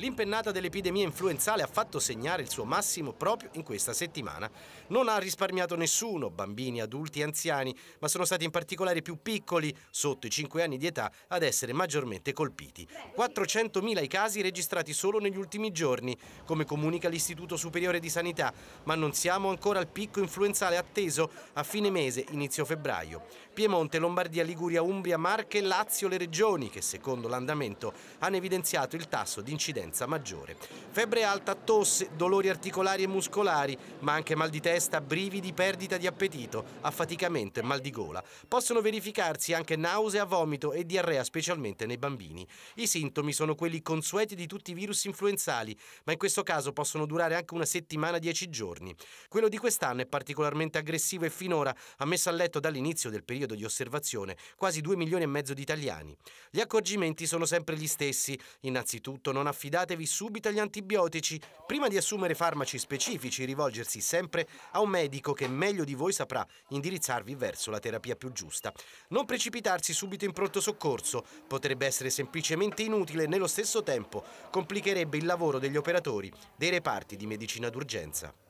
L'impennata dell'epidemia influenzale ha fatto segnare il suo massimo proprio in questa settimana. Non ha risparmiato nessuno, bambini, adulti, anziani, ma sono stati in particolare i più piccoli, sotto i 5 anni di età, ad essere maggiormente colpiti. 400.000 i casi registrati solo negli ultimi giorni, come comunica l'Istituto Superiore di Sanità, ma non siamo ancora al picco influenzale atteso a fine mese, inizio febbraio. Piemonte, Lombardia, Liguria, Umbria, Marche e Lazio le regioni che, secondo l'andamento, hanno evidenziato il tasso di incidenza frequenza maggiore. Febbre alta, tosse, dolori articolari e muscolari, ma anche mal di testa, brividi, perdita di appetito, affaticamento e mal di gola. Possono verificarsi anche nausea, vomito e diarrea, specialmente nei bambini. I sintomi sono quelli consueti di tutti i virus influenzali, ma in questo caso possono durare anche una settimana, dieci giorni. Quello di quest'anno è particolarmente aggressivo e finora ha messo a letto dall'inizio del periodo di osservazione quasi 2 milioni e mezzo di italiani. Gli accorgimenti sono sempre gli stessi. Innanzitutto non affidare Datevi subito agli antibiotici. Prima di assumere farmaci specifici, rivolgersi sempre a un medico che meglio di voi saprà indirizzarvi verso la terapia più giusta. Non precipitarsi subito in pronto soccorso, potrebbe essere semplicemente inutile e nello stesso tempo complicherebbe il lavoro degli operatori dei reparti di medicina d'urgenza.